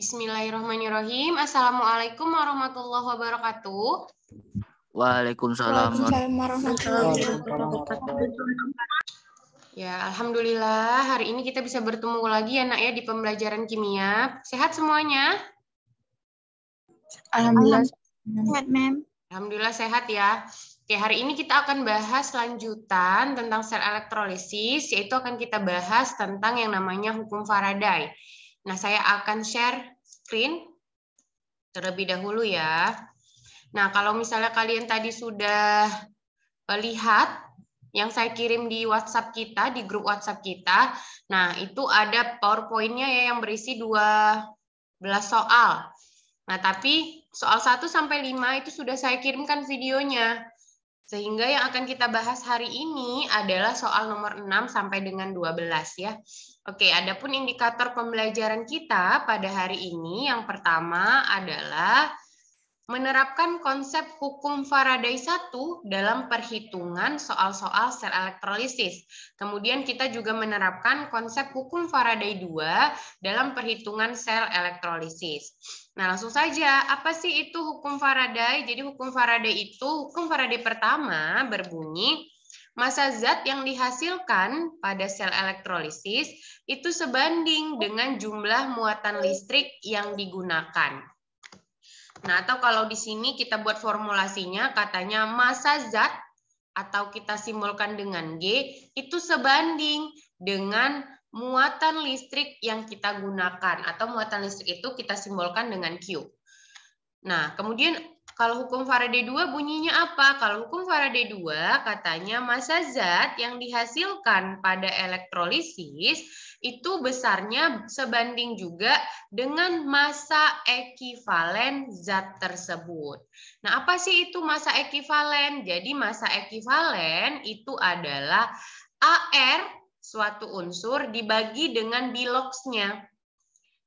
Bismillahirrahmanirrahim. Assalamualaikum warahmatullahi wabarakatuh. Waalaikumsalam, warahmatullahi wabarakatuh. Ya, alhamdulillah hari ini kita bisa bertemu lagi ya Nak ya di pembelajaran kimia. Sehat semuanya? Alhamdulillah. Sehat, Mem. Alhamdulillah sehat ya. Oke, hari ini kita akan bahas lanjutan tentang sel elektrolisis, yaitu akan kita bahas tentang yang namanya hukum Faraday. Nah, saya akan share screen terlebih dahulu ya. Nah, kalau misalnya kalian tadi sudah lihat yang saya kirim di WhatsApp kita, di grup WhatsApp kita, nah itu ada PowerPoint-nya ya yang berisi 12 soal. Nah, tapi soal 1 sampai 5 itu sudah saya kirimkan videonya. Sehingga yang akan kita bahas hari ini adalah soal nomor 6 sampai dengan 12 ya. Oke, adapun indikator pembelajaran kita pada hari ini yang pertama adalah menerapkan konsep hukum Faraday 1 dalam perhitungan soal-soal sel elektrolisis. Kemudian kita juga menerapkan konsep hukum Faraday 2 dalam perhitungan sel elektrolisis. Nah, langsung saja, apa sih itu hukum Faraday? Jadi hukum Faraday itu, hukum Faraday pertama berbunyi massa zat yang dihasilkan pada sel elektrolisis itu sebanding dengan jumlah muatan listrik yang digunakan. Nah, atau kalau di sini kita buat formulasinya, katanya massa zat atau kita simbolkan dengan G, itu sebanding dengan muatan listrik yang kita gunakan, atau muatan listrik itu kita simbolkan dengan Q. Nah, kemudian kalau hukum Faraday 2 bunyinya apa? Kalau hukum Faraday 2 katanya massa zat yang dihasilkan pada elektrolisis itu besarnya sebanding juga dengan massa ekivalen zat tersebut. Nah, apa sih itu massa ekivalen? Jadi massa ekivalen itu adalah AR suatu unsur dibagi dengan biloxnya.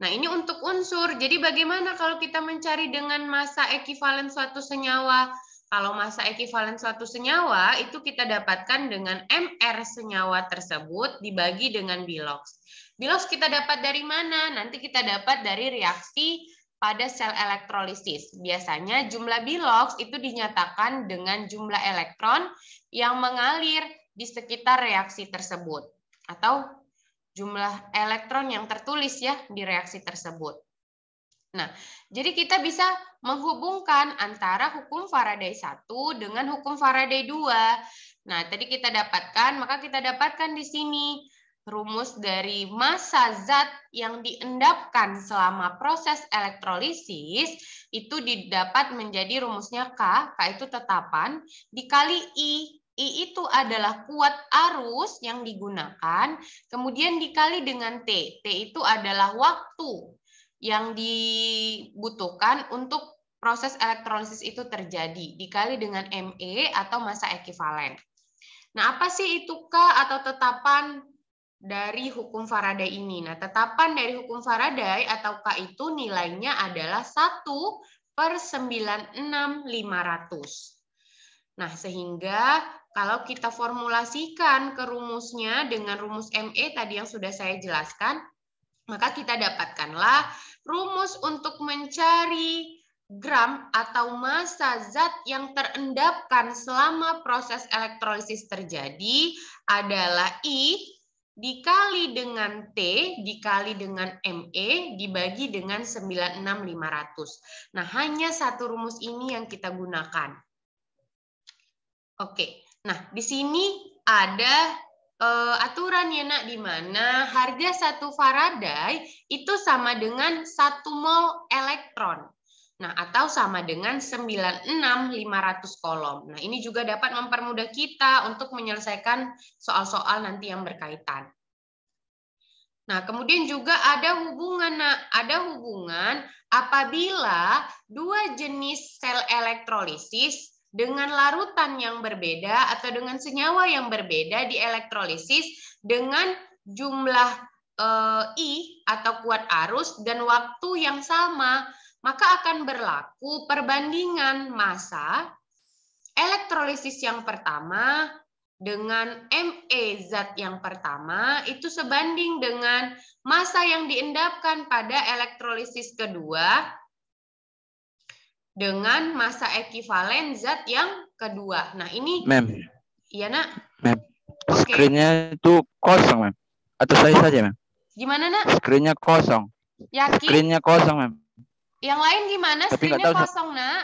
Nah, ini untuk unsur. Jadi bagaimana kalau kita mencari dengan massa ekivalen suatu senyawa? Kalau massa ekivalen suatu senyawa itu kita dapatkan dengan MR senyawa tersebut dibagi dengan bilox. Bilox kita dapat dari mana? Nanti kita dapat dari reaksi pada sel elektrolisis. Biasanya jumlah bilox itu dinyatakan dengan jumlah elektron yang mengalir di sekitar reaksi tersebut atau jumlah elektron yang tertulis ya di reaksi tersebut. Nah, jadi kita bisa menghubungkan antara hukum Faraday 1 dengan hukum Faraday 2. Nah, tadi kita dapatkan, maka kita dapatkan di sini rumus dari massa zat yang diendapkan selama proses elektrolisis itu didapat menjadi rumusnya K, K itu tetapan, dikali I. I itu adalah kuat arus yang digunakan, kemudian dikali dengan T. T itu adalah waktu yang dibutuhkan untuk proses elektrolisis itu terjadi, dikali dengan ME atau massa ekivalen. Nah, apa sih itu K atau tetapan dari hukum Faraday ini? Nah, tetapan dari hukum Faraday atau K itu nilainya adalah 1 per 96500. Nah, sehingga kalau kita formulasikan ke rumusnya dengan rumus ME tadi yang sudah saya jelaskan, maka kita dapatkanlah rumus untuk mencari gram atau massa zat yang terendapkan selama proses elektrolisis terjadi adalah I dikali dengan T dikali dengan ME dibagi dengan 96500. Nah, hanya satu rumus ini yang kita gunakan. Oke. Nah, di sini ada uh, aturan ya nak di mana harga satu Faraday itu sama dengan satu mol elektron. Nah, atau sama dengan 96500 kolom. Nah, ini juga dapat mempermudah kita untuk menyelesaikan soal-soal nanti yang berkaitan. Nah, kemudian juga ada hubungan, nah, ada hubungan apabila dua jenis sel elektrolisis dengan larutan yang berbeda atau dengan senyawa yang berbeda di elektrolisis dengan jumlah e, I atau kuat arus dan waktu yang sama, maka akan berlaku perbandingan massa elektrolisis yang pertama dengan ME zat yang pertama itu sebanding dengan massa yang diendapkan pada elektrolisis kedua dengan masa ekivalen zat yang kedua. Nah, ini Mem. Iya, Nak. Mem. Okay. Screennya itu kosong, Mem. Atau saya saja, Mem. Gimana, Nak? Screennya kosong. Yakin? Screennya kosong, Mem. Yang lain gimana? Tapi Screennya tahu, kosong, Nak.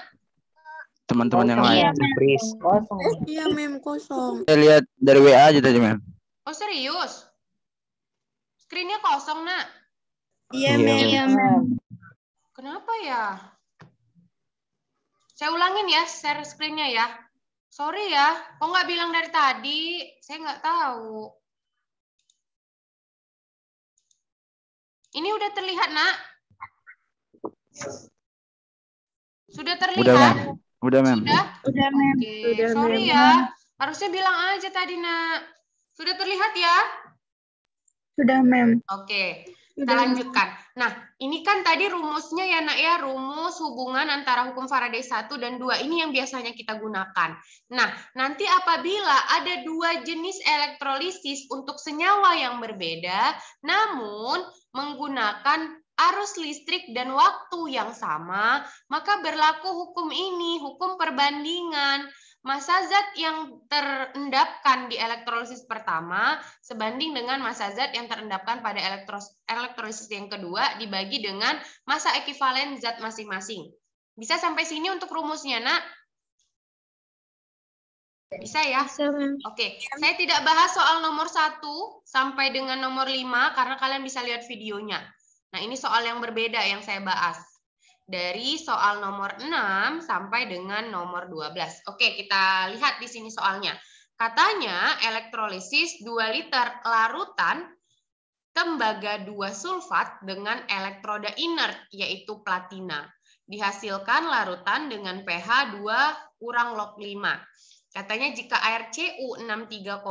Teman-teman yang lain. Iya, kosong. Eh, iya, Mem, kosong. Saya lihat dari WA aja tadi, Mem. Oh, serius? Screennya kosong, Nak? Iya, iya, iya Mem. Kenapa ya? Saya ulangin ya share screen-nya ya. Sorry ya, kok nggak bilang dari tadi? Saya nggak tahu. Ini udah terlihat, nak? Sudah terlihat? Udah, mem. Udah, ma'am. Sudah? Udah, ma'am. Okay. Udah, Sorry ya. Harusnya bilang aja tadi, nak. Sudah terlihat ya? Sudah, mem. Oke. Okay kita lanjutkan. Nah, ini kan tadi rumusnya ya nak ya, rumus hubungan antara hukum Faraday 1 dan 2 ini yang biasanya kita gunakan. Nah, nanti apabila ada dua jenis elektrolisis untuk senyawa yang berbeda, namun menggunakan arus listrik dan waktu yang sama, maka berlaku hukum ini, hukum perbandingan massa zat yang terendapkan di elektrolisis pertama sebanding dengan massa zat yang terendapkan pada elektros, elektrolisis yang kedua dibagi dengan massa ekivalen zat masing-masing. Bisa sampai sini untuk rumusnya, Nak? Bisa ya? Oke, okay. saya tidak bahas soal nomor satu sampai dengan nomor 5 karena kalian bisa lihat videonya. Nah, ini soal yang berbeda yang saya bahas dari soal nomor 6 sampai dengan nomor 12. Oke, kita lihat di sini soalnya. Katanya elektrolisis 2 liter larutan tembaga 2 sulfat dengan elektroda inert yaitu platina. Dihasilkan larutan dengan pH 2 kurang log 5. Katanya jika air Cu 63,5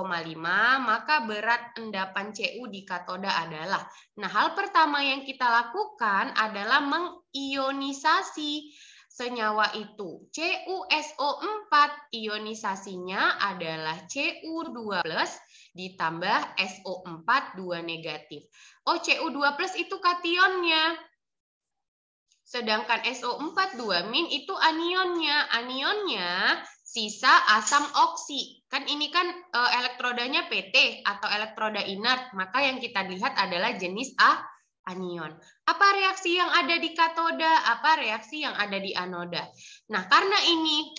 maka berat endapan Cu di katoda adalah. Nah, hal pertama yang kita lakukan adalah mengionisasi senyawa itu. CuSO4 ionisasinya adalah Cu2+ ditambah SO4 2 negatif. Oh, Cu2+ itu kationnya. Sedangkan SO4 2 min itu anionnya. Anionnya sisa asam oksi. Kan ini kan eh, elektrodanya PT atau elektroda inert, maka yang kita lihat adalah jenis A anion. Apa reaksi yang ada di katoda? Apa reaksi yang ada di anoda? Nah, karena ini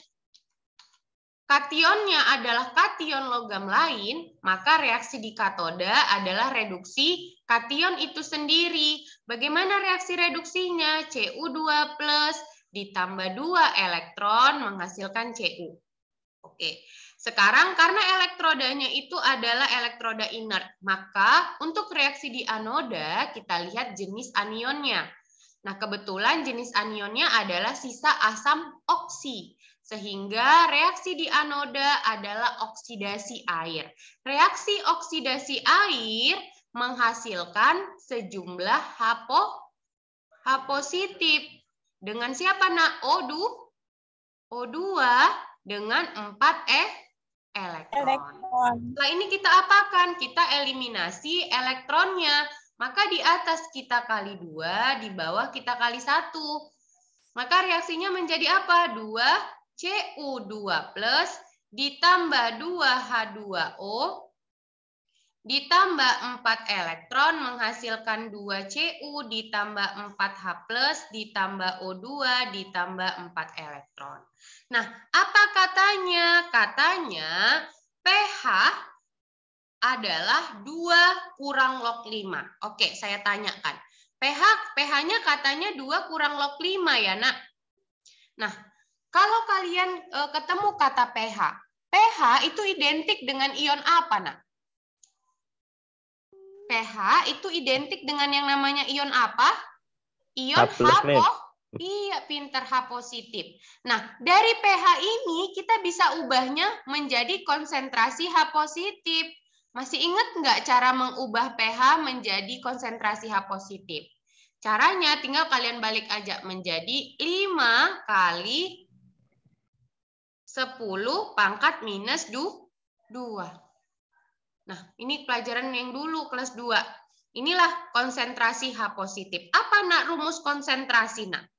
kationnya adalah kation logam lain, maka reaksi di katoda adalah reduksi kation itu sendiri. Bagaimana reaksi reduksinya? CU2 plus ditambah dua elektron menghasilkan Cu. Oke, sekarang karena elektrodanya itu adalah elektroda inert, maka untuk reaksi di anoda kita lihat jenis anionnya. Nah, kebetulan jenis anionnya adalah sisa asam oksi, sehingga reaksi di anoda adalah oksidasi air. Reaksi oksidasi air menghasilkan sejumlah hapo, hapositif dengan siapa, nak? O2, O2 dengan 4 e elektron. elektron. Setelah ini kita apakan? Kita eliminasi elektronnya. Maka di atas kita kali 2, di bawah kita kali 1. Maka reaksinya menjadi apa? 2 Cu2 plus ditambah 2H2O Ditambah 4 elektron menghasilkan 2 Cu, ditambah 4 H+, ditambah O2, ditambah 4 elektron. Nah, apa katanya? Katanya pH adalah 2 kurang log 5. Oke, saya tanyakan. pH pH-nya katanya 2 kurang log 5 ya, Nak. Nah, kalau kalian e, ketemu kata pH, pH itu identik dengan ion apa, Nak? pH itu identik dengan yang namanya ion apa? Ion H, H Iya, pinter H positif. Nah, dari pH ini kita bisa ubahnya menjadi konsentrasi H positif. Masih ingat nggak cara mengubah pH menjadi konsentrasi H positif? Caranya tinggal kalian balik aja menjadi 5 kali 10 pangkat minus 2. Nah, ini pelajaran yang dulu kelas 2. Inilah konsentrasi H positif. Apa nak rumus konsentrasi nak?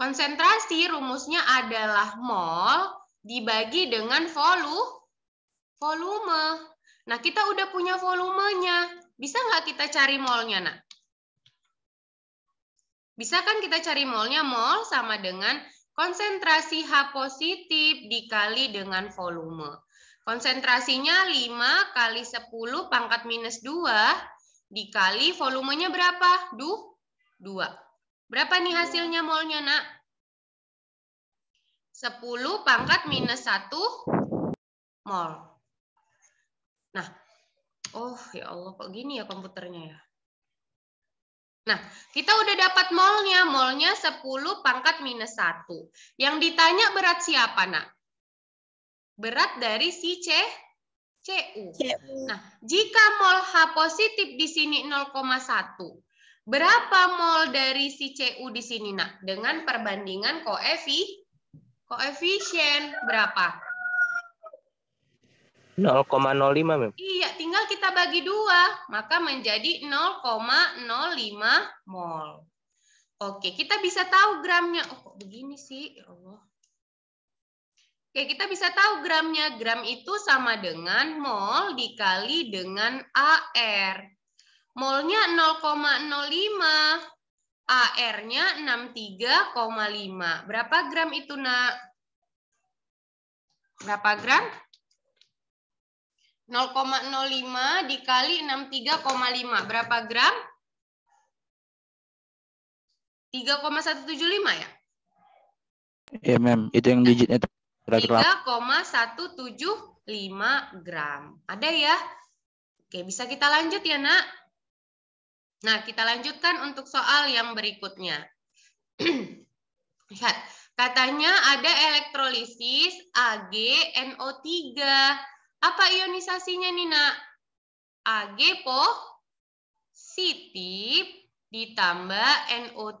Konsentrasi rumusnya adalah mol dibagi dengan volu, volume. Nah, kita udah punya volumenya. Bisa nggak kita cari molnya, nak? Bisa kan kita cari molnya? Mol sama dengan konsentrasi H positif dikali dengan volume. Konsentrasinya 5 kali 10 pangkat minus 2 dikali volumenya berapa? Duh, 2. Berapa nih hasilnya molnya, nak? 10 pangkat minus 1 mol. Nah, oh ya Allah kok gini ya komputernya ya. Nah, kita udah dapat molnya. Molnya 10 pangkat minus 1. Yang ditanya berat siapa, nak? berat dari si C CU. Nah, jika mol H positif di sini 0,1, berapa mol dari si CU di sini, Nah, Dengan perbandingan koefi, koefisien berapa? 0,05, lima. Iya, tinggal kita bagi dua, maka menjadi 0,05 mol. Oke, kita bisa tahu gramnya. Oh, begini sih? Ya Allah. Oke, kita bisa tahu gramnya. Gram itu sama dengan mol dikali dengan AR. Molnya 0,05, AR-nya 63,5. Berapa gram itu, Nak? Berapa gram? 0,05 dikali 63,5. Berapa gram? 3,175 ya? Iya, Mem. Itu yang digitnya itu. 3,175 gram. Ada ya? Oke, bisa kita lanjut ya, Nak? Nah, kita lanjutkan untuk soal yang berikutnya. Lihat, katanya ada elektrolisis AgNO3. Apa ionisasinya nih, Nak? Ag positif ditambah NO3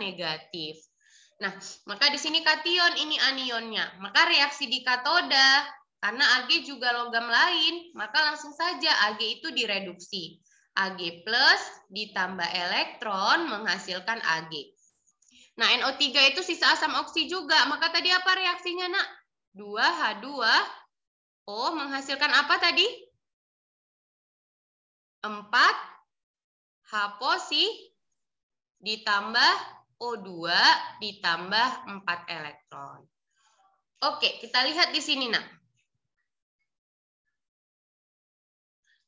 negatif. Nah, maka di sini kation ini anionnya. Maka reaksi di katoda karena Ag juga logam lain, maka langsung saja Ag itu direduksi. Ag plus ditambah elektron menghasilkan Ag. Nah, NO3 itu sisa asam oksi juga. Maka tadi apa reaksinya, nak? 2H2O menghasilkan apa tadi? 4 H posi ditambah O2 ditambah 4 elektron. Oke, kita lihat di sini, nak.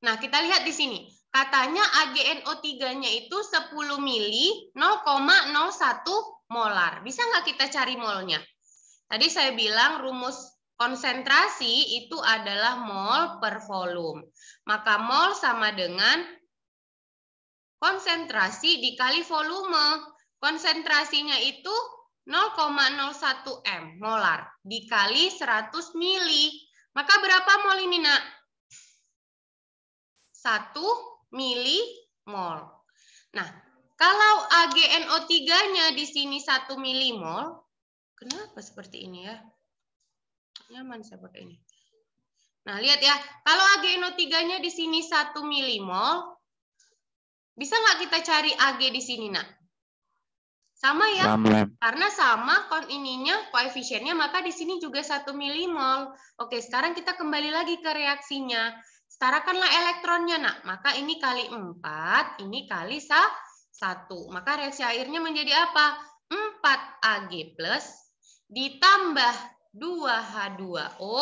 Nah, kita lihat di sini. Katanya AgNO3-nya itu 10 mili 0,01 molar. Bisa nggak kita cari molnya? Tadi saya bilang rumus konsentrasi itu adalah mol per volume. Maka mol sama dengan konsentrasi dikali volume. Konsentrasinya itu 0,01 M molar dikali 100 mili. Maka berapa mol ini, Nak? 1 mili mol. Nah, kalau AgNO3-nya di sini 1 mol, kenapa seperti ini ya? Nyaman saya pakai ini. Nah, lihat ya. Kalau AgNO3-nya di sini 1 mol, bisa nggak kita cari Ag di sini, nak? Sama ya, Sama. karena sama kon ininya koefisiennya, maka di sini juga satu milimol. Oke, sekarang kita kembali lagi ke reaksinya. Setarakanlah elektronnya, nak. Maka ini kali empat, ini kali satu, Maka reaksi airnya menjadi apa? 4 Ag plus ditambah 2H2O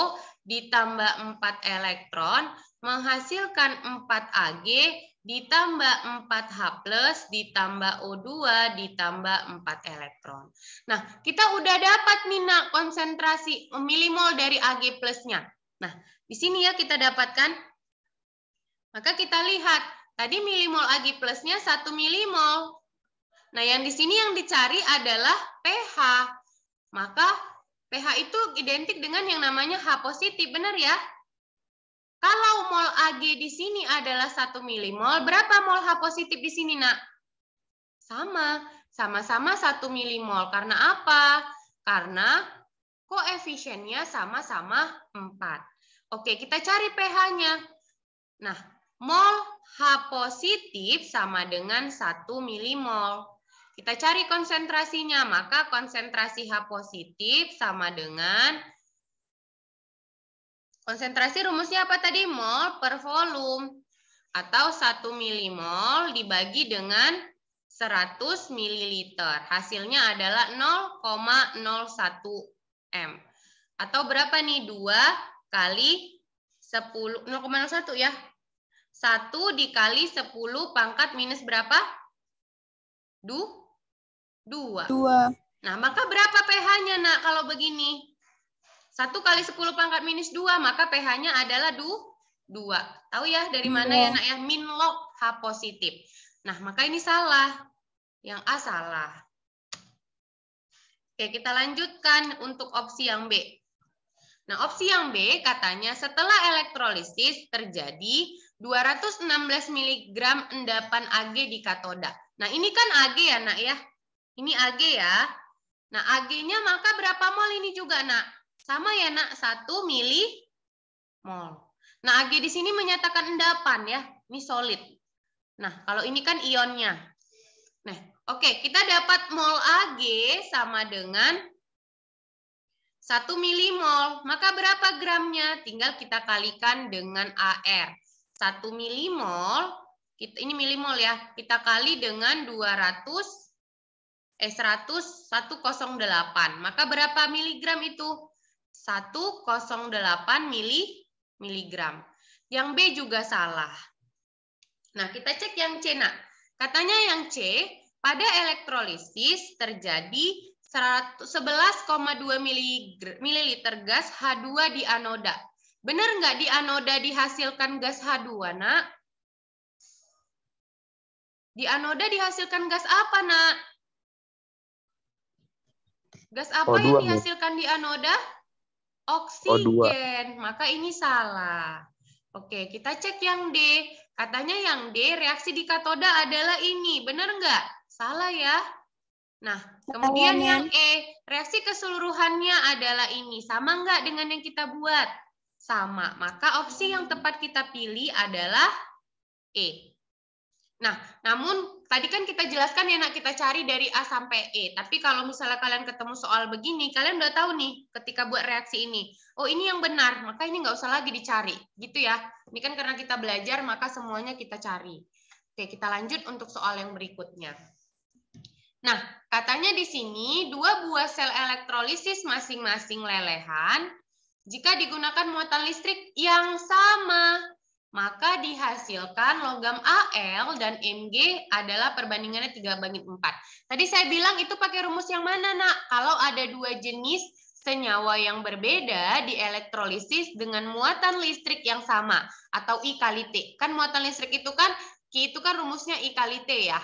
ditambah 4 elektron menghasilkan 4 Ag ditambah 4H+, ditambah O2, ditambah 4 elektron. Nah, kita udah dapat nih nak konsentrasi milimol dari Ag plusnya. Nah, di sini ya kita dapatkan. Maka kita lihat, tadi milimol Ag plusnya 1 milimol. Nah, yang di sini yang dicari adalah pH. Maka pH itu identik dengan yang namanya H positif, benar ya? Kalau mol Ag di sini adalah 1 milimol, berapa mol H positif di sini, nak? Sama, sama-sama 1 milimol. Karena apa? Karena koefisiennya sama-sama 4. Oke, kita cari pH-nya. Nah, mol H positif sama dengan 1 milimol. Kita cari konsentrasinya, maka konsentrasi H positif sama dengan Konsentrasi rumusnya apa tadi? Mol per volume atau 1 milimol dibagi dengan 100 ml. Hasilnya adalah 0,01 M. Atau berapa nih? 2 kali 10, 0,01 ya. 1 dikali 10 pangkat minus berapa? Du? 2. 2. Nah, maka berapa pH-nya, nak, kalau begini? 1 kali 10 pangkat minus 2, maka pH-nya adalah 2. Tahu ya dari iya. mana ya, ya nak ya? Min log H positif. Nah, maka ini salah. Yang A salah. Oke, kita lanjutkan untuk opsi yang B. Nah, opsi yang B katanya setelah elektrolisis terjadi 216 mg endapan Ag di katoda. Nah, ini kan Ag ya, Nak ya. Ini Ag ya. Nah, Ag-nya maka berapa mol ini juga, Nak? Sama ya nak, satu mili mol. Nah, Ag di sini menyatakan endapan ya, ini solid. Nah, kalau ini kan ionnya. Nah, oke, okay, kita dapat mol Ag sama dengan 1 mol. Maka berapa gramnya? Tinggal kita kalikan dengan AR. Satu mili mol, ini mili mol ya, kita kali dengan 200 eh 100 108. Maka berapa miligram itu? 108 mili miligram. Yang B juga salah. Nah, kita cek yang C, nak. Katanya yang C, pada elektrolisis terjadi 11,2 mililiter gas H2 di anoda. Benar nggak di anoda dihasilkan gas H2, nak? Di anoda dihasilkan gas apa, nak? Gas apa oh, yang dihasilkan di anoda? oksigen. O2. Maka ini salah. Oke, kita cek yang D. Katanya yang D reaksi di katoda adalah ini. Benar nggak? Salah ya. Nah, kemudian Salah, yang E, reaksi keseluruhannya adalah ini. Sama nggak dengan yang kita buat? Sama. Maka opsi yang tepat kita pilih adalah E. Nah, namun tadi kan kita jelaskan ya nak kita cari dari A sampai E. Tapi kalau misalnya kalian ketemu soal begini, kalian udah tahu nih ketika buat reaksi ini. Oh ini yang benar, maka ini nggak usah lagi dicari, gitu ya. Ini kan karena kita belajar maka semuanya kita cari. Oke kita lanjut untuk soal yang berikutnya. Nah katanya di sini dua buah sel elektrolisis masing-masing lelehan jika digunakan muatan listrik yang sama maka dihasilkan logam AL dan MG adalah perbandingannya 3 banding 4. Tadi saya bilang itu pakai rumus yang mana, nak? Kalau ada dua jenis senyawa yang berbeda di elektrolisis dengan muatan listrik yang sama atau I kali T. Kan muatan listrik itu kan, itu kan rumusnya I kali T ya.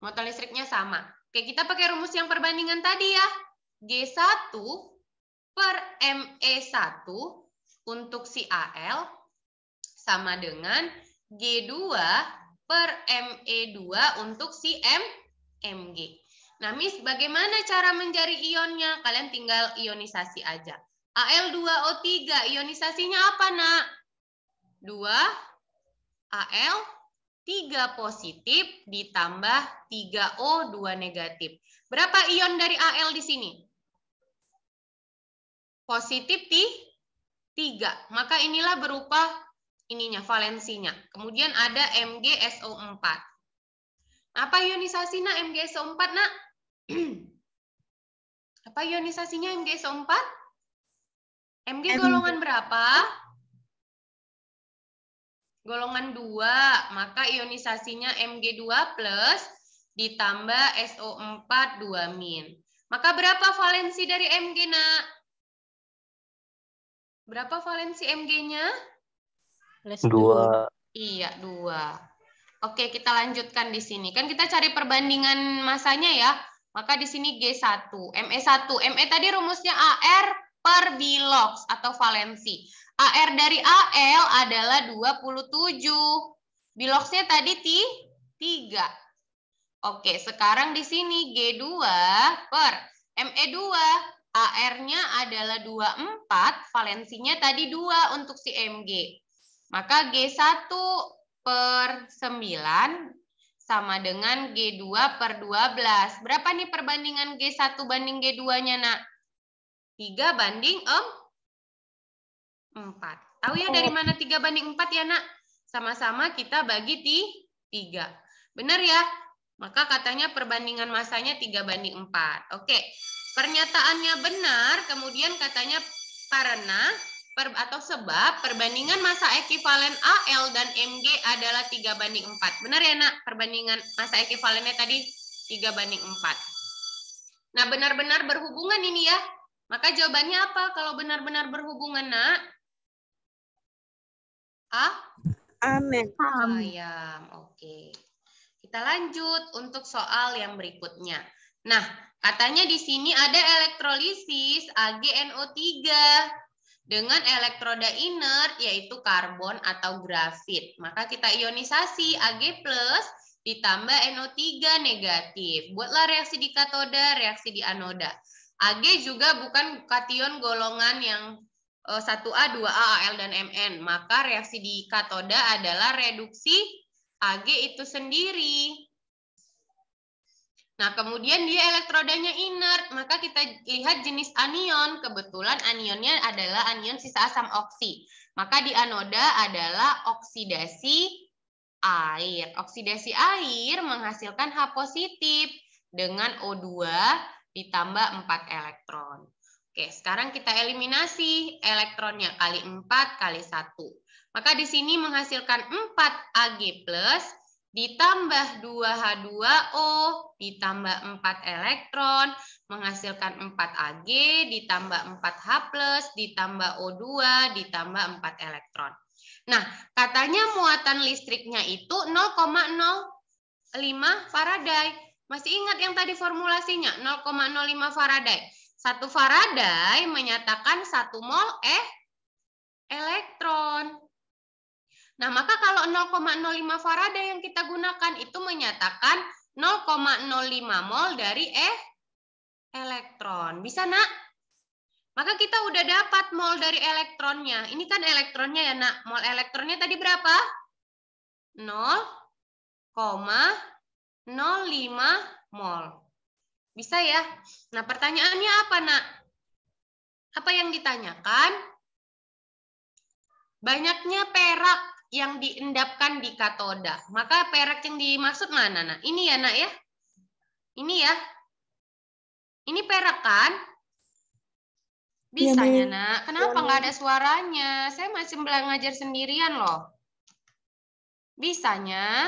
Muatan listriknya sama. Oke, kita pakai rumus yang perbandingan tadi ya. G1 per ME1 untuk si AL sama dengan G2 per ME2 untuk si M, Mg. Nah, Miss, bagaimana cara mencari ionnya? Kalian tinggal ionisasi aja. Al2O3, ionisasinya apa, nak? 2 Al 3 positif ditambah 3O2 negatif. Berapa ion dari Al di sini? Positif 3. Maka inilah berupa ininya valensinya. Kemudian ada MgSO4. Apa ionisasinya MgSO4 nak? Apa ionisasinya MgSO4? Mg golongan berapa? Golongan 2, maka ionisasinya Mg2 plus ditambah SO4 2 min. Maka berapa valensi dari Mg nak? Berapa valensi Mg-nya? Les dua. Iya, dua. Oke, kita lanjutkan di sini. Kan kita cari perbandingan masanya ya. Maka di sini G1, ME1. ME tadi rumusnya AR per bilox atau valensi. AR dari AL adalah 27. Biloxnya tadi T, 3. Oke, sekarang di sini G2 per ME2. AR-nya adalah 24, valensinya tadi 2 untuk si MG. Maka G1 per 9 sama dengan G2 per 12. Berapa nih perbandingan G1 banding G2-nya, nak? 3 banding 4. Tahu ya dari oh. mana 3 banding 4 ya, nak? Sama-sama kita bagi di 3. Benar ya? Maka katanya perbandingan masanya 3 banding 4. Oke, pernyataannya benar, kemudian katanya karena per, atau sebab perbandingan masa ekivalen AL dan MG adalah 3 banding 4. Benar ya, Nak? Perbandingan masa ekivalennya tadi 3 banding 4. Nah, benar-benar berhubungan ini ya. Maka jawabannya apa kalau benar-benar berhubungan, Nak? A? Amin. Ayam. Oke. Kita lanjut untuk soal yang berikutnya. Nah, katanya di sini ada elektrolisis AgNO3 dengan elektroda inert yaitu karbon atau grafit. Maka kita ionisasi Ag+ plus ditambah NO3 negatif. Buatlah reaksi di katoda, reaksi di anoda. Ag juga bukan kation golongan yang 1A, 2A, Al, dan Mn. Maka reaksi di katoda adalah reduksi Ag itu sendiri. Nah, kemudian dia elektrodanya inert, maka kita lihat jenis anion. Kebetulan anionnya adalah anion sisa asam oksi. Maka di anoda adalah oksidasi air. Oksidasi air menghasilkan H positif dengan O2 ditambah 4 elektron. Oke, sekarang kita eliminasi elektronnya kali 4 kali 1. Maka di sini menghasilkan 4 Ag+, ditambah 2H2O, ditambah 4 elektron, menghasilkan 4 Ag, ditambah 4H+, ditambah O2, ditambah 4 elektron. Nah, katanya muatan listriknya itu 0,05 Faraday. Masih ingat yang tadi formulasinya? 0,05 Faraday. 1 Faraday menyatakan 1 mol eh elektron. Nah, maka kalau 0,05 Faraday yang kita gunakan itu menyatakan 0,05 mol dari e elektron. Bisa, Nak? Maka kita udah dapat mol dari elektronnya. Ini kan elektronnya ya, Nak. Mol elektronnya tadi berapa? 0,05 mol. Bisa ya? Nah, pertanyaannya apa, Nak? Apa yang ditanyakan? Banyaknya perak yang diendapkan di katoda. Maka perak yang dimaksud mana, Nak? Ini ya, Nak ya? Ini ya. Ini perak kan? Bisa iya, ya, Nak. Iya, Kenapa nggak ada suaranya? Saya masih belajar sendirian loh. Bisanya.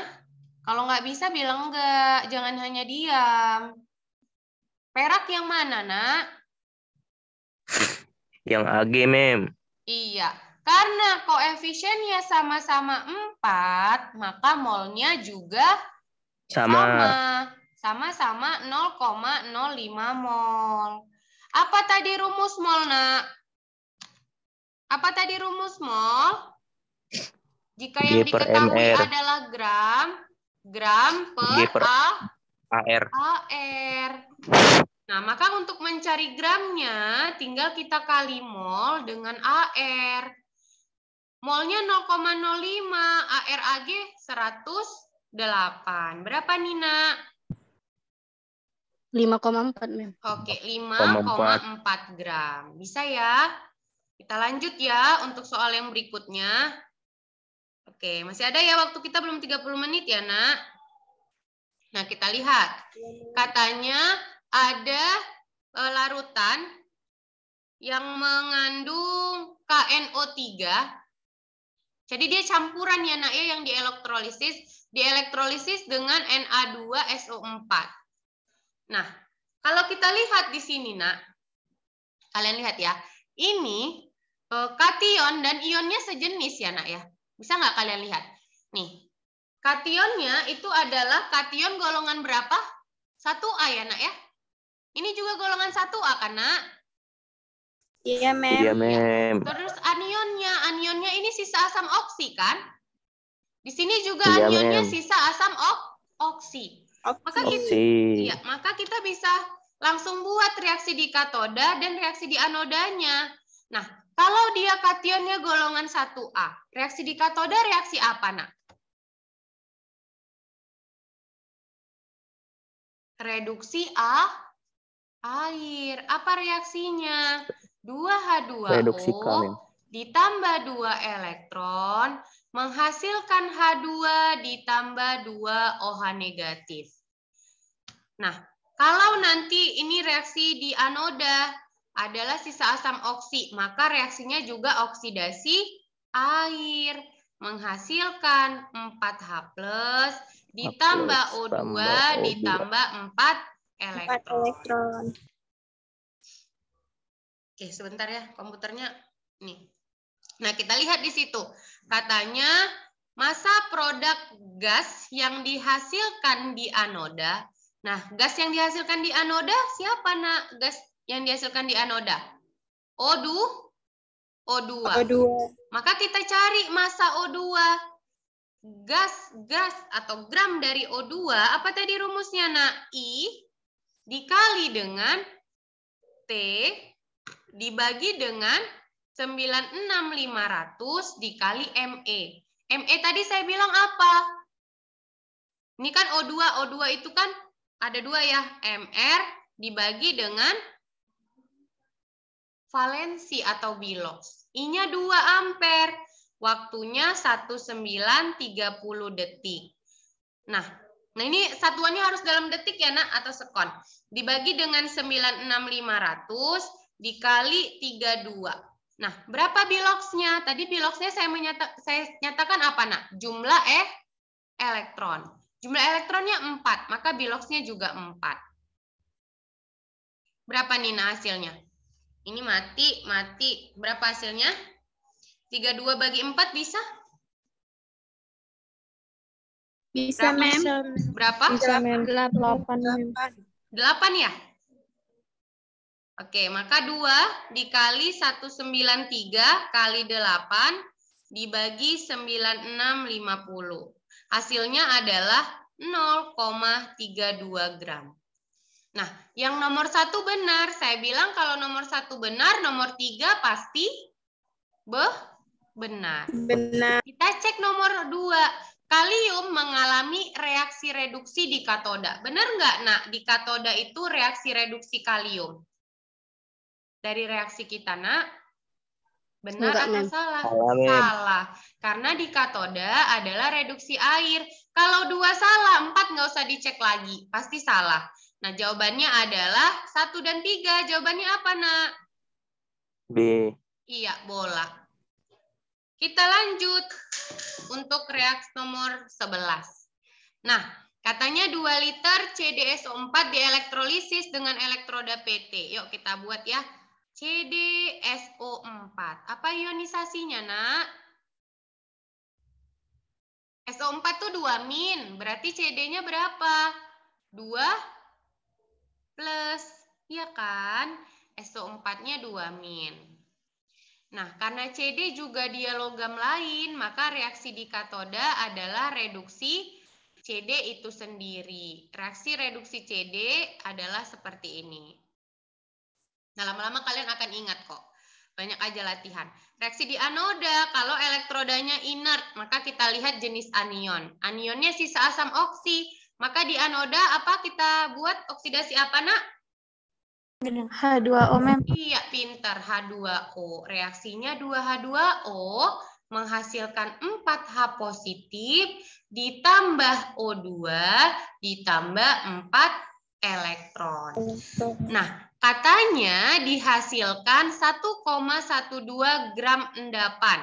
Kalau nggak bisa bilang enggak, jangan hanya diam. Perak yang mana, Nak? Yang AG, Mem. Iya, karena koefisiennya sama-sama 4, maka molnya juga sama. Sama-sama 0,05 mol. Apa tadi rumus mol, nak? Apa tadi rumus mol? Jika yang diketahui MR. adalah gram, gram per, G per A, AR. AR. Nah, maka untuk mencari gramnya, tinggal kita kali mol dengan AR. Molnya 0,05, ARAG 108. Berapa Nina? 5,4 Oke, 5,4 gram. Bisa ya? Kita lanjut ya untuk soal yang berikutnya. Oke, masih ada ya waktu kita belum 30 menit ya, Nak. Nah, kita lihat. Katanya ada e, larutan yang mengandung KNO3 jadi dia campuran ya nak ya yang dielektrolisis, dielektrolisis dengan Na2SO4. Nah, kalau kita lihat di sini nak, kalian lihat ya, ini eh, kation dan ionnya sejenis ya nak ya. Bisa nggak kalian lihat? Nih, kationnya itu adalah kation golongan berapa? 1A ya nak ya. Ini juga golongan 1A kan nak? Iya, Mem. Iya, Mem. Terus anionnya, anionnya ini sisa asam oksi kan? Di sini juga iya, anionnya mem. sisa asam ok oksi. oksi. Maka kita iya, maka kita bisa langsung buat reaksi di katoda dan reaksi di anodanya. Nah, kalau dia kationnya golongan 1A, reaksi di katoda reaksi apa, Nak? Reduksi A air. Apa reaksinya? 2H2O Reduksikan. ditambah 2 elektron menghasilkan H2 ditambah 2 OH negatif. Nah, kalau nanti ini reaksi di anoda adalah sisa asam oksi, maka reaksinya juga oksidasi air menghasilkan 4H+, ditambah O2, ditambah 4 elektron. 4 elektron. Oke, sebentar ya, komputernya nih. Nah, kita lihat di situ. Katanya masa produk gas yang dihasilkan di anoda. Nah, gas yang dihasilkan di anoda siapa, Nak? Gas yang dihasilkan di anoda? O2 O2. O2. Maka kita cari massa O2. Gas gas atau gram dari O2 apa tadi rumusnya, Nak? I dikali dengan T dibagi dengan 96500 dikali ME. ME tadi saya bilang apa? Ini kan O2, O2 itu kan ada dua ya, MR dibagi dengan valensi atau bilox. I-nya 2 ampere, waktunya 19.30 detik. Nah, nah ini satuannya harus dalam detik ya, Nak, atau sekon. Dibagi dengan 96500 dikali 32. Nah, berapa biloxnya? Tadi biloxnya saya, menyata, saya nyatakan apa, nak? Jumlah eh elektron. Jumlah elektronnya 4, maka biloxnya juga 4. Berapa Nina hasilnya? Ini mati, mati. Berapa hasilnya? 32 bagi 4 bisa? Bisa, Mem. Berapa? Bisa, Mem. 8, 8, 8 ya? Oke, maka 2 dikali 193 kali 8 dibagi 9650. Hasilnya adalah 0,32 gram. Nah, yang nomor satu benar. Saya bilang kalau nomor satu benar, nomor tiga pasti be benar. Benar. Kita cek nomor dua. Kalium mengalami reaksi reduksi di katoda. Benar nggak, nak? Di katoda itu reaksi reduksi kalium dari reaksi kita, nak? Benar Enggak, atau salah? Alamin. Salah. Karena di katoda adalah reduksi air. Kalau dua salah, empat nggak usah dicek lagi. Pasti salah. Nah, jawabannya adalah satu dan tiga. Jawabannya apa, nak? B. Iya, bola. Kita lanjut untuk reaksi nomor 11. Nah, katanya 2 liter CDSO4 dielektrolisis dengan elektroda PT. Yuk kita buat ya. CdSO4. Apa ionisasinya, Nak? SO4 tuh 2 min, berarti CD-nya berapa? 2 plus, ya kan? SO4-nya 2 min. Nah, karena CD juga dia logam lain, maka reaksi di katoda adalah reduksi CD itu sendiri. Reaksi reduksi CD adalah seperti ini. Nah, lama-lama kalian akan ingat kok. Banyak aja latihan. Reaksi di anoda, kalau elektrodanya inert, maka kita lihat jenis anion. Anionnya sisa asam oksi. Maka di anoda apa kita buat oksidasi apa, Nak? H2O, Mem. Iya, pintar. H2O. Reaksinya 2H2O menghasilkan 4H positif ditambah O2 ditambah 4 elektron. Nah, Katanya dihasilkan 1,12 gram endapan.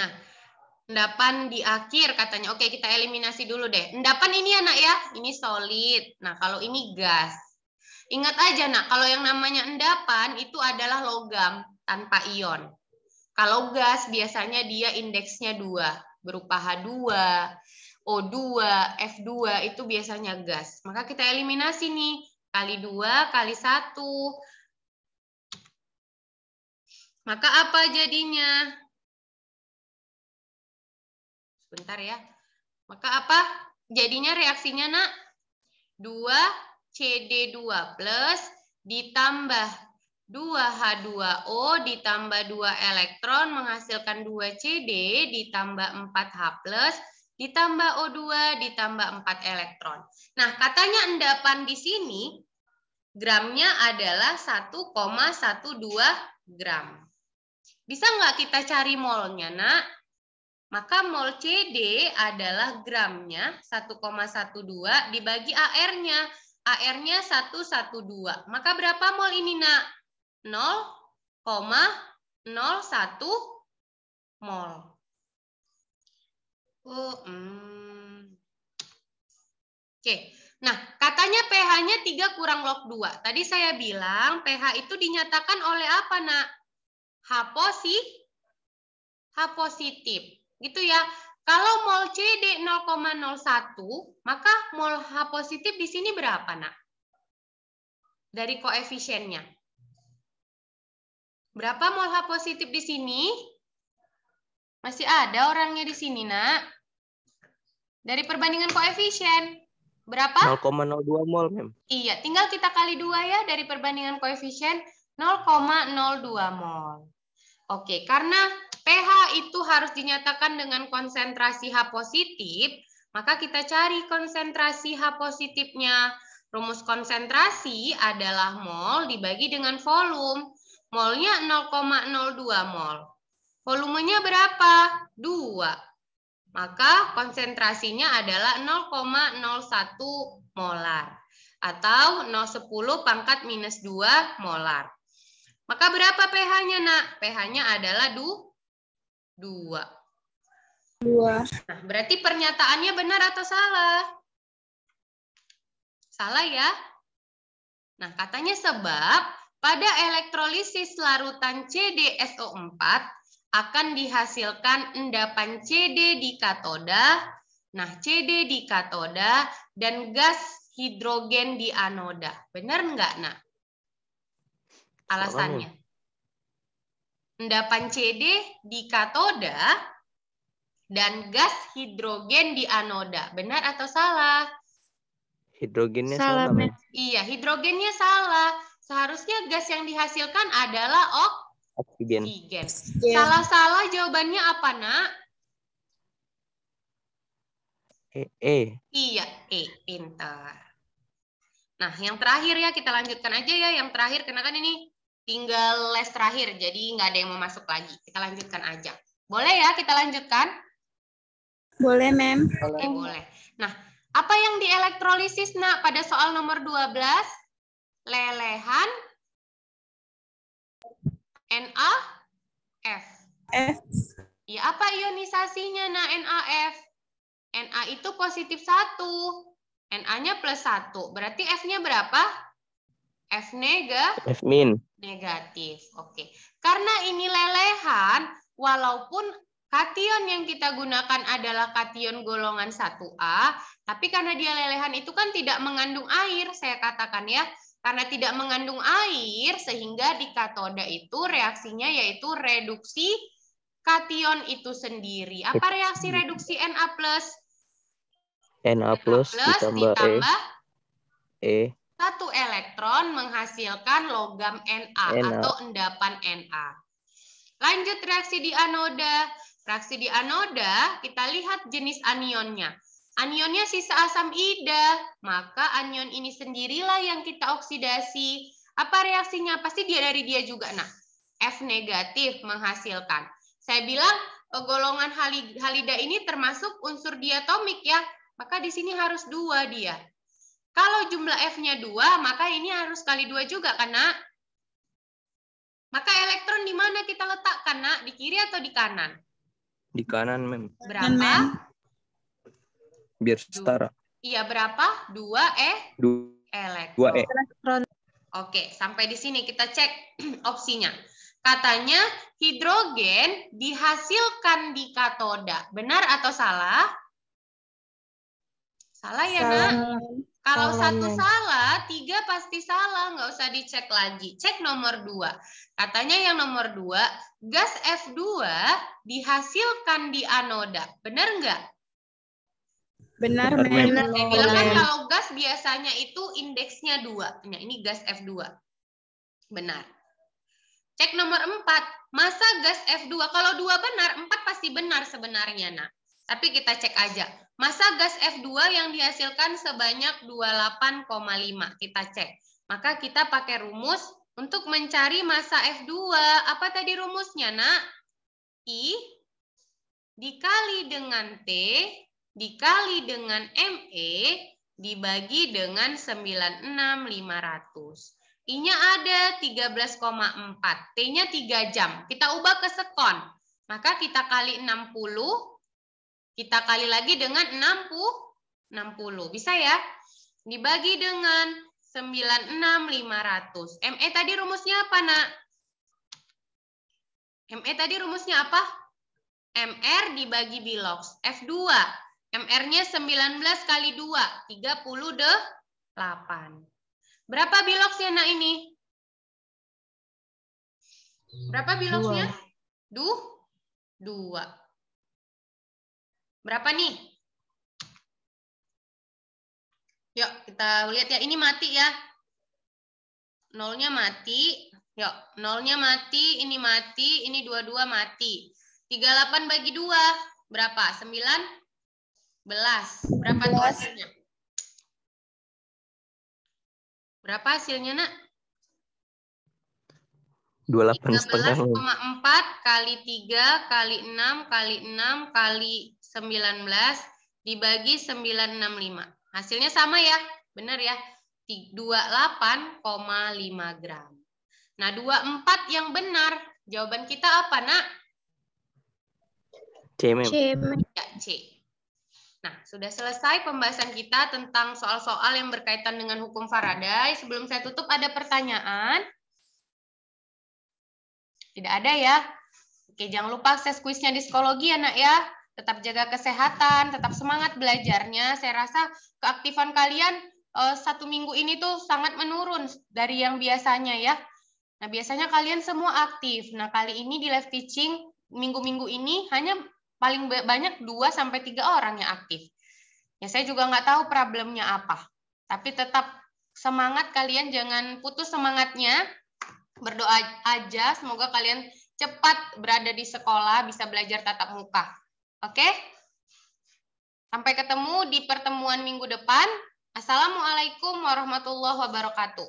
Nah, endapan di akhir katanya. Oke, kita eliminasi dulu deh. Endapan ini ya, Nak ya. Ini solid. Nah, kalau ini gas. Ingat aja, Nak, kalau yang namanya endapan itu adalah logam tanpa ion. Kalau gas biasanya dia indeksnya 2, berupa H2, O2, F2 itu biasanya gas. Maka kita eliminasi nih kali 2 kali 1. Maka apa jadinya? Sebentar ya. Maka apa jadinya reaksinya, nak? 2CD2 plus ditambah 2H2O ditambah 2 elektron menghasilkan 2CD ditambah 4H plus ditambah O2 ditambah 4 elektron. Nah, katanya endapan di sini Gramnya adalah 1,12 gram. Bisa nggak kita cari molnya, nak? Maka mol CD adalah gramnya 1,12 dibagi AR-nya. AR-nya 112. Maka berapa mol ini, nak? 0,01 mol. Oh, hmm. Oke, okay. Nah, katanya pH-nya 3 kurang log 2. Tadi saya bilang pH itu dinyatakan oleh apa, nak? H positif. H positif. Gitu ya. Kalau mol CD 0,01, maka mol H positif di sini berapa, nak? Dari koefisiennya. Berapa mol H positif di sini? Masih ada orangnya di sini, nak. Dari perbandingan koefisien. Berapa? 0,02 mol, Mem. Iya, tinggal kita kali dua ya dari perbandingan koefisien 0,02 mol. Oke, karena pH itu harus dinyatakan dengan konsentrasi H positif, maka kita cari konsentrasi H positifnya. Rumus konsentrasi adalah mol dibagi dengan volume. Molnya 0,02 mol. Volumenya berapa? 2 maka konsentrasinya adalah 0,01 molar atau 0,10 pangkat minus 2 molar. Maka berapa pH-nya, nak? pH-nya adalah dua. 2. 2. Nah, berarti pernyataannya benar atau salah? Salah ya? Nah, katanya sebab pada elektrolisis larutan CdSO4 akan dihasilkan endapan CD di katoda, nah CD di katoda, dan gas hidrogen di anoda. Benar nggak, nak? Alasannya. Endapan CD di katoda dan gas hidrogen di anoda. Benar atau salah? Hidrogennya salah. salah iya, hidrogennya salah. Seharusnya gas yang dihasilkan adalah oksigen. Oksigen. Oksigen. Iya. Salah-salah jawabannya apa, Nak? E, e. Iya, E. Enter. Nah, yang terakhir ya, kita lanjutkan aja ya. Yang terakhir, karena kan ini tinggal les terakhir, jadi nggak ada yang mau masuk lagi. Kita lanjutkan aja. Boleh ya kita lanjutkan? Boleh, Mem. Boleh. Eh, boleh. Nah, apa yang dielektrolisis, nak, pada soal nomor 12? Lelehan NaF. F. Ya, apa ionisasinya nah NaF? Na itu positif 1. Na-nya plus satu Berarti F-nya berapa? F negatif. F min. Negatif. Oke. Karena ini lelehan, walaupun Kation yang kita gunakan adalah kation golongan 1A, tapi karena dia lelehan itu kan tidak mengandung air, saya katakan ya. Karena tidak mengandung air, sehingga di katoda itu reaksinya yaitu reduksi kation itu sendiri. Apa reaksi reduksi Na+. plus? Na+, plus ditambah, e. ditambah E. E. Satu elektron menghasilkan logam Na, Na. atau endapan Na. Lanjut reaksi di anoda. Reaksi di anoda, kita lihat jenis anionnya. Anionnya sisa asam ida, maka anion ini sendirilah yang kita oksidasi. Apa reaksinya? Pasti dia dari dia juga. Nah, F negatif menghasilkan. Saya bilang eh, golongan halida ini termasuk unsur diatomik ya. Maka di sini harus dua dia. Kalau jumlah F-nya dua, maka ini harus kali dua juga karena maka elektron di mana kita letakkan, Nak? Di kiri atau di kanan? Di kanan, Mem. Berapa? biar setara. Iya berapa? Dua E? Dua. Elektron. Eh. Dua Oke, sampai di sini kita cek opsinya. Katanya hidrogen dihasilkan di katoda. Benar atau salah? Salah ya, salah. Nak? Kalau salah. satu ya. salah, tiga pasti salah. Nggak usah dicek lagi. Cek nomor dua. Katanya yang nomor dua, gas F2 dihasilkan di anoda. Benar nggak? Benar, benar. benar. Saya bilang kan kalau gas biasanya itu indeksnya 2. Nah, ini gas F2. Benar. Cek nomor 4. Masa gas F2. Kalau 2 benar, 4 pasti benar sebenarnya, nah. Tapi kita cek aja. Masa gas F2 yang dihasilkan sebanyak 28,5. Kita cek. Maka kita pakai rumus untuk mencari masa F2. Apa tadi rumusnya, nak? I dikali dengan T dikali dengan ME dibagi dengan 96500. I-nya ada 13,4, T-nya 3 jam. Kita ubah ke sekon. Maka kita kali 60, kita kali lagi dengan 60, 60. Bisa ya? Dibagi dengan 96500. ME tadi rumusnya apa, Nak? ME tadi rumusnya apa? MR dibagi bilox. F2 MR-nya 19 kali 2, 38. Berapa biloksnya nak ini? Berapa biloksnya? Duh, Dua. Berapa nih? Yuk, kita lihat ya. Ini mati ya. Nolnya mati. Yuk, nolnya mati, ini mati, ini dua-dua mati. 38 bagi 2, berapa? 9 Belas. Berapa tuh hasilnya? Berapa hasilnya, nak? 13,4 kali 3 kali 6 kali 6 kali 19 dibagi 965. Hasilnya sama ya, benar ya. 28,5 gram. Nah, 24 yang benar. Jawaban kita apa, nak? C. Ya, C. Nah, sudah selesai pembahasan kita tentang soal-soal yang berkaitan dengan hukum Faraday. Sebelum saya tutup, ada pertanyaan? Tidak ada ya? Oke, jangan lupa akses kuisnya di psikologi ya, nak ya. Tetap jaga kesehatan, tetap semangat belajarnya. Saya rasa keaktifan kalian eh, satu minggu ini tuh sangat menurun dari yang biasanya ya. Nah, biasanya kalian semua aktif. Nah, kali ini di live teaching minggu-minggu ini hanya paling banyak 2 sampai tiga orang yang aktif. Ya saya juga nggak tahu problemnya apa. Tapi tetap semangat kalian jangan putus semangatnya. Berdoa aja semoga kalian cepat berada di sekolah bisa belajar tatap muka. Oke? Sampai ketemu di pertemuan minggu depan. Assalamualaikum warahmatullahi wabarakatuh.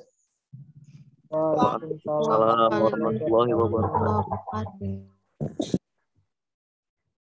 Waalaikumsalam warahmatullahi wabarakatuh.